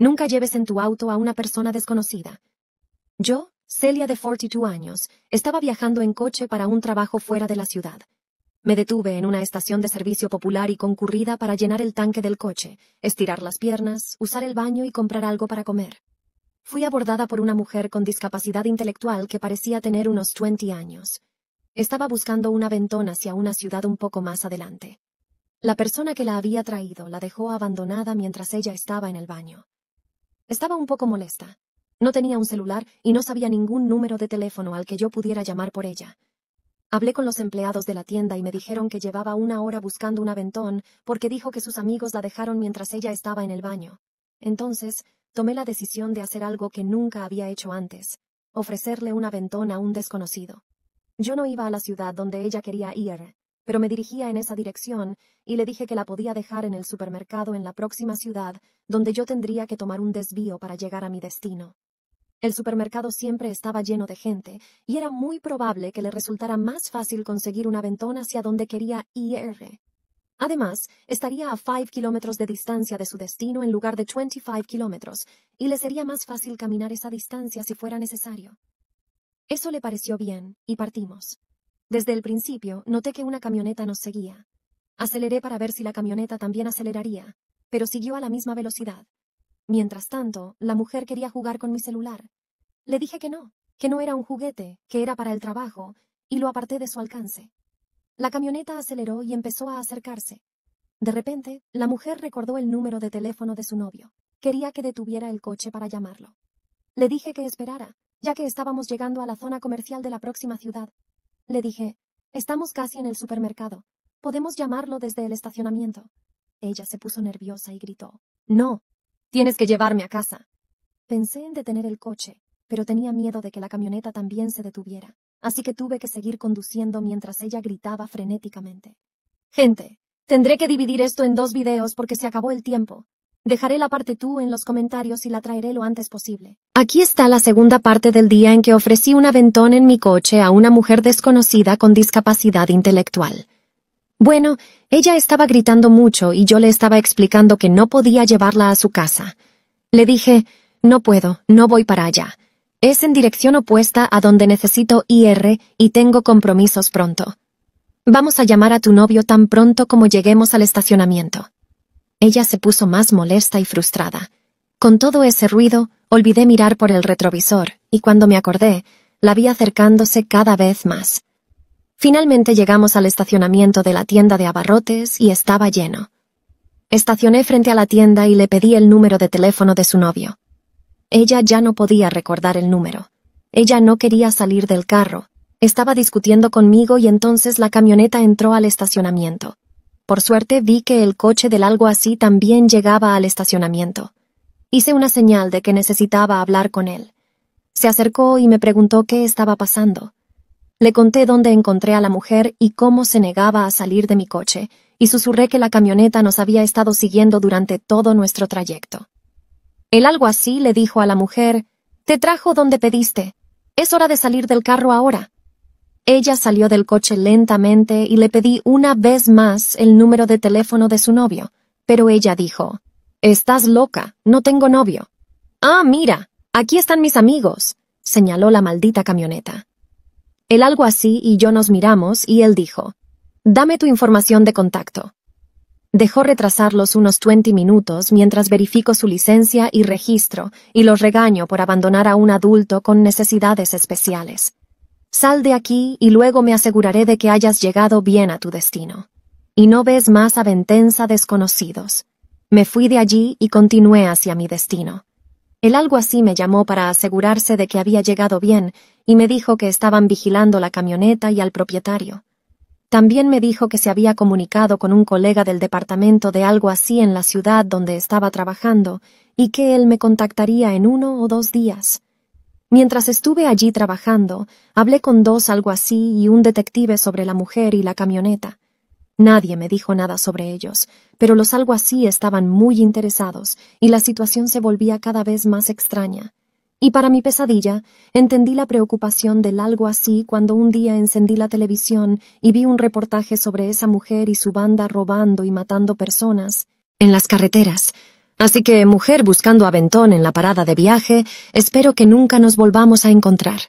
Nunca lleves en tu auto a una persona desconocida. Yo, Celia de 42 años, estaba viajando en coche para un trabajo fuera de la ciudad. Me detuve en una estación de servicio popular y concurrida para llenar el tanque del coche, estirar las piernas, usar el baño y comprar algo para comer. Fui abordada por una mujer con discapacidad intelectual que parecía tener unos 20 años. Estaba buscando un aventón hacia una ciudad un poco más adelante. La persona que la había traído la dejó abandonada mientras ella estaba en el baño. Estaba un poco molesta. No tenía un celular y no sabía ningún número de teléfono al que yo pudiera llamar por ella. Hablé con los empleados de la tienda y me dijeron que llevaba una hora buscando un aventón porque dijo que sus amigos la dejaron mientras ella estaba en el baño. Entonces, tomé la decisión de hacer algo que nunca había hecho antes, ofrecerle un aventón a un desconocido. Yo no iba a la ciudad donde ella quería ir, pero me dirigía en esa dirección y le dije que la podía dejar en el supermercado en la próxima ciudad, donde yo tendría que tomar un desvío para llegar a mi destino. El supermercado siempre estaba lleno de gente, y era muy probable que le resultara más fácil conseguir un aventón hacia donde quería ir. Además, estaría a 5 kilómetros de distancia de su destino en lugar de 25 kilómetros, y le sería más fácil caminar esa distancia si fuera necesario. Eso le pareció bien, y partimos. Desde el principio, noté que una camioneta nos seguía. Aceleré para ver si la camioneta también aceleraría, pero siguió a la misma velocidad. Mientras tanto, la mujer quería jugar con mi celular. Le dije que no, que no era un juguete, que era para el trabajo, y lo aparté de su alcance. La camioneta aceleró y empezó a acercarse. De repente, la mujer recordó el número de teléfono de su novio. Quería que detuviera el coche para llamarlo. Le dije que esperara, ya que estábamos llegando a la zona comercial de la próxima ciudad, le dije, estamos casi en el supermercado. Podemos llamarlo desde el estacionamiento. Ella se puso nerviosa y gritó, No, tienes que llevarme a casa. Pensé en detener el coche, pero tenía miedo de que la camioneta también se detuviera, así que tuve que seguir conduciendo mientras ella gritaba frenéticamente. Gente, tendré que dividir esto en dos videos porque se acabó el tiempo. Dejaré la parte tú en los comentarios y la traeré lo antes posible. Aquí está la segunda parte del día en que ofrecí un aventón en mi coche a una mujer desconocida con discapacidad intelectual. Bueno, ella estaba gritando mucho y yo le estaba explicando que no podía llevarla a su casa. Le dije, no puedo, no voy para allá. Es en dirección opuesta a donde necesito IR y tengo compromisos pronto. Vamos a llamar a tu novio tan pronto como lleguemos al estacionamiento. Ella se puso más molesta y frustrada. Con todo ese ruido, olvidé mirar por el retrovisor, y cuando me acordé, la vi acercándose cada vez más. Finalmente llegamos al estacionamiento de la tienda de abarrotes y estaba lleno. Estacioné frente a la tienda y le pedí el número de teléfono de su novio. Ella ya no podía recordar el número. Ella no quería salir del carro. Estaba discutiendo conmigo y entonces la camioneta entró al estacionamiento. Por suerte vi que el coche del algo así también llegaba al estacionamiento. Hice una señal de que necesitaba hablar con él. Se acercó y me preguntó qué estaba pasando. Le conté dónde encontré a la mujer y cómo se negaba a salir de mi coche, y susurré que la camioneta nos había estado siguiendo durante todo nuestro trayecto. El algo así le dijo a la mujer, Te trajo donde pediste. Es hora de salir del carro ahora. Ella salió del coche lentamente y le pedí una vez más el número de teléfono de su novio, pero ella dijo, Estás loca, no tengo novio. Ah, mira, aquí están mis amigos, señaló la maldita camioneta. El algo así y yo nos miramos y él dijo, Dame tu información de contacto. Dejó retrasarlos unos 20 minutos mientras verifico su licencia y registro y los regaño por abandonar a un adulto con necesidades especiales. Sal de aquí y luego me aseguraré de que hayas llegado bien a tu destino. Y no ves más a Ventenza desconocidos. Me fui de allí y continué hacia mi destino. El algo así me llamó para asegurarse de que había llegado bien y me dijo que estaban vigilando la camioneta y al propietario. También me dijo que se había comunicado con un colega del departamento de algo así en la ciudad donde estaba trabajando y que él me contactaría en uno o dos días. Mientras estuve allí trabajando, hablé con dos algo así y un detective sobre la mujer y la camioneta. Nadie me dijo nada sobre ellos, pero los algo así estaban muy interesados y la situación se volvía cada vez más extraña. Y para mi pesadilla, entendí la preocupación del algo así cuando un día encendí la televisión y vi un reportaje sobre esa mujer y su banda robando y matando personas en las carreteras, Así que, mujer buscando aventón en la parada de viaje, espero que nunca nos volvamos a encontrar.